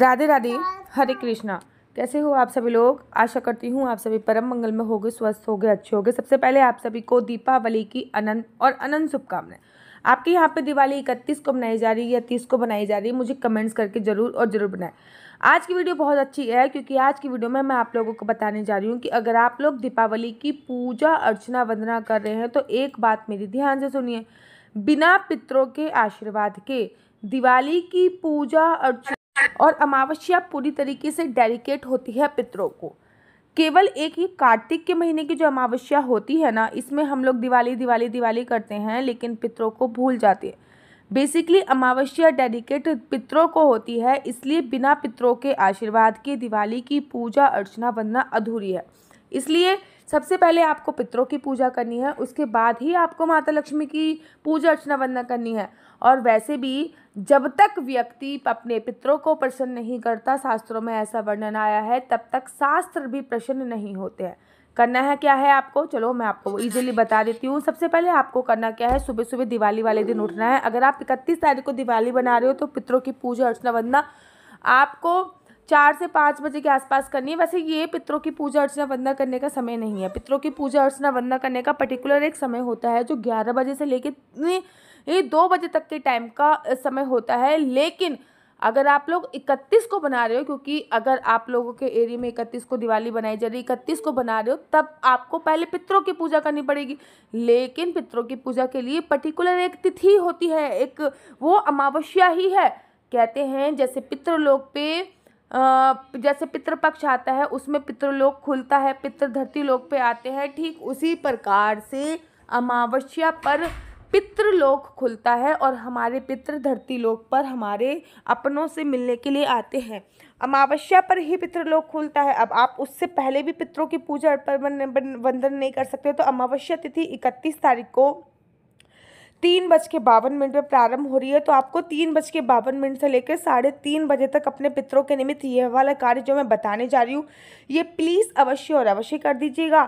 राधे राधे हरे कृष्णा कैसे हो आप सभी लोग आशा करती हूँ आप सभी परम मंगल में हो स्वस्थ हो अच्छे हो सबसे पहले आप सभी को दीपावली की अनंत और अनंत शुभकामनाएं आपके यहाँ पे दिवाली इकतीस को मनाई जा रही है या तीस को मनाई जा रही है मुझे कमेंट्स करके ज़रूर और ज़रूर बनाएं आज की वीडियो बहुत अच्छी है क्योंकि आज की वीडियो में मैं आप लोगों को बताने जा रही हूँ कि अगर आप लोग दीपावली की पूजा अर्चना वंदना कर रहे हैं तो एक बात मेरी ध्यान से सुनिए बिना पितरों के आशीर्वाद के दिवाली की पूजा अर्चना और अमावस्या पूरी तरीके से डेडिकेट होती है पितरों को केवल एक ही कार्तिक के महीने की जो अमावस्या होती है ना इसमें हम लोग दिवाली दिवाली दिवाली करते हैं लेकिन पितरों को भूल जाते हैं बेसिकली अमावस्या डेडिकेट पितरों को होती है इसलिए बिना पितरों के आशीर्वाद के दिवाली की पूजा अर्चना बनना अधूरी है इसलिए सबसे पहले आपको पितरों की पूजा करनी है उसके बाद ही आपको माता लक्ष्मी की पूजा अर्चना वंदना करनी है और वैसे भी जब तक व्यक्ति अपने पितरों को प्रसन्न नहीं करता शास्त्रों में ऐसा वर्णन आया है तब तक शास्त्र भी प्रसन्न नहीं होते हैं करना है क्या है आपको चलो मैं आपको इजीली बता देती हूँ सबसे पहले आपको करना क्या है सुबह सुबह दिवाली वाले दिन उठना है अगर आप इकतीस तारीख को दिवाली बना रहे हो तो पितरों की पूजा अर्चना वंदना आपको चार से पाँच बजे के आसपास करनी है वैसे ये पितरों की पूजा अर्चना वंदना करने का समय नहीं है पितरों की पूजा अर्चना वंदना करने का पर्टिकुलर एक समय होता है जो ग्यारह बजे से लेकर ये दो बजे तक के टाइम का समय होता है लेकिन अगर आप लोग इकतीस को बना रहे हो क्योंकि अगर आप लोगों के एरिए में इकतीस को दिवाली बनाई जा रही है इकतीस को बना रहे हो तब आपको पहले पितरों की पूजा करनी पड़ेगी लेकिन पितरों की पूजा के लिए पर्टिकुलर एक तिथि होती है एक वो अमावस्या ही है कहते हैं जैसे पितृलोक पे जैसे पितृपक्ष आता है उसमें पितृलोक खुलता है पितृ धरती लोक पे आते हैं ठीक उसी प्रकार से अमावस्या पर पितृलोक खुलता है और हमारे पितृ धरती लोक पर हमारे अपनों से मिलने के लिए आते हैं अमावस्या पर ही पितृलोक खुलता है अब आप उससे पहले भी पितरों की पूजा अर्पण वंदन नहीं कर सकते तो अमावस्या तिथि इकतीस तारीख को तीन बज के बावन मिनट पर प्रारंभ हो रही है तो आपको तीन बज के बावन मिनट से लेकर साढ़े तीन बजे तक अपने पितरों के निमित्त यह वाला कार्य जो मैं बताने जा रही हूँ ये प्लीज़ अवश्य और अवश्य कर दीजिएगा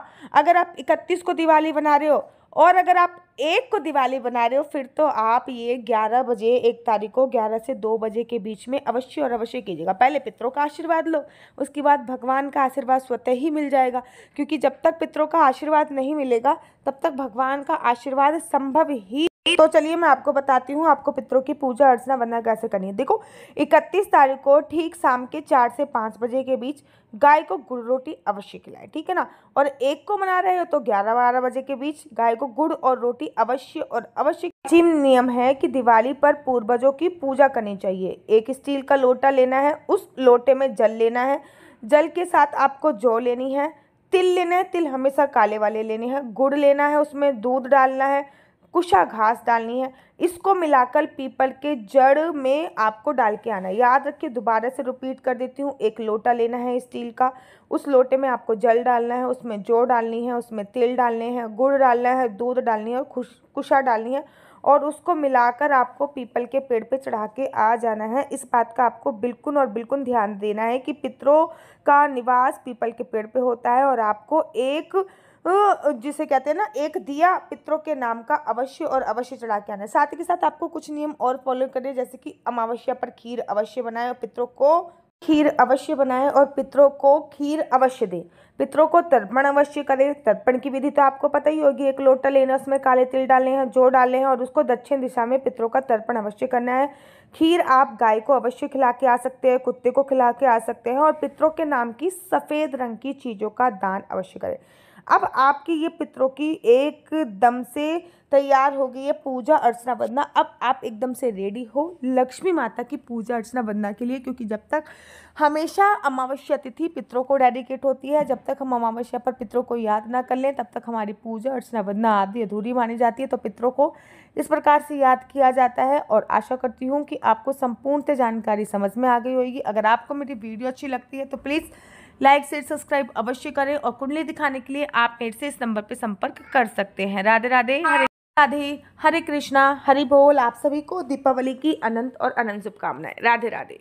अगर आप इकतीस को दिवाली बना रहे हो और अगर आप एक को दिवाली बना रहे हो फिर तो आप ये ग्यारह बजे एक तारीख को ग्यारह से दो बजे के बीच में अवश्य और अवश्य कीजिएगा पहले पितरों का आशीर्वाद लो उसके बाद भगवान का आशीर्वाद स्वतः ही मिल जाएगा क्योंकि जब तक पितरों का आशीर्वाद नहीं मिलेगा तब तक भगवान का आशीर्वाद संभव ही तो चलिए मैं आपको बताती हूँ आपको पितरों की पूजा अर्चना वंदना कैसे करनी है देखो 31 तारीख को ठीक शाम के चार से पाँच बजे के बीच गाय को गुड़ रोटी अवश्य खिलाएं ठीक है ना और एक को मना रहे हो तो ग्यारह बारह बजे के बीच गाय को गुड़ और रोटी अवश्य और अवश्य चीन नियम है कि दिवाली पर पूर्वजों की पूजा करनी चाहिए एक स्टील का लोटा लेना है उस लोटे में जल लेना है जल के साथ आपको जौ लेनी है तिल लेना है तिल हमेशा काले वाले लेने हैं गुड़ लेना है उसमें दूध डालना है कुशा घास डालनी है इसको मिलाकर पीपल के जड़ में आपको डाल के आना है याद रखिए दोबारा से रिपीट कर देती हूँ एक लोटा लेना है स्टील का उस लोटे में आपको जल डालना है उसमें जौ डालनी है उसमें तेल डालने हैं गुड़ डालना है दूध डालनी है और खुश कुशा डालनी है और उसको मिलाकर आपको पीपल के पेड़ पे चढ़ा के आ जाना है इस बात का आपको बिल्कुल और बिल्कुल ध्यान देना है कि पितरों का निवास पीपल के पेड़ पे होता है और आपको एक जिसे कहते हैं ना एक दिया पितरों के नाम का अवश्य और अवश्य चढ़ा के आना है साथ ही के साथ आपको कुछ नियम और फॉलो करें जैसे कि अमावस्या पर खीर अवश्य बनाए और पितरों को खीर अवश्य बनाए और पितरों को खीर अवश्य दे पितरों को तर्पण अवश्य करें तर्पण की विधि तो आपको पता ही होगी एक लोटा लेना उसमें काले तिल डालने हैं जो डालने हैं और उसको दक्षिण दिशा में पितरों का तर्पण अवश्य करना है खीर आप गाय को अवश्य खिला के आ सकते हैं कुत्ते को खिला के आ सकते हैं और पितरों के नाम की सफ़ेद रंग की चीज़ों का दान अवश्य करें अब आपकी ये पितरों की एकदम से तैयार हो गई है पूजा अर्चना बंदना अब आप एकदम से रेडी हो लक्ष्मी माता की पूजा अर्चना बंदना के लिए क्योंकि जब तक हमेशा अमावस्या तिथि पितरों को डेडिकेट होती है जब तक हम अमावस्या पर पितरों को याद ना कर लें तब तक हमारी पूजा अर्चना बंदना आदि अधूरी मानी जाती है तो पितरों को इस प्रकार से याद किया जाता है और आशा करती हूँ कि आपको संपूर्णतः जानकारी समझ में आ गई होगी अगर आपको मेरी वीडियो अच्छी लगती है तो प्लीज़ लाइक शेयर सब्सक्राइब अवश्य करें और कुंडली दिखाने के लिए आप मेरे से इस नंबर पर संपर्क कर सकते हैं राधे राधे हरे राधे हरे कृष्णा हरि बोल आप सभी को दीपावली की अनंत और अनंत शुभकामनाएं राधे राधे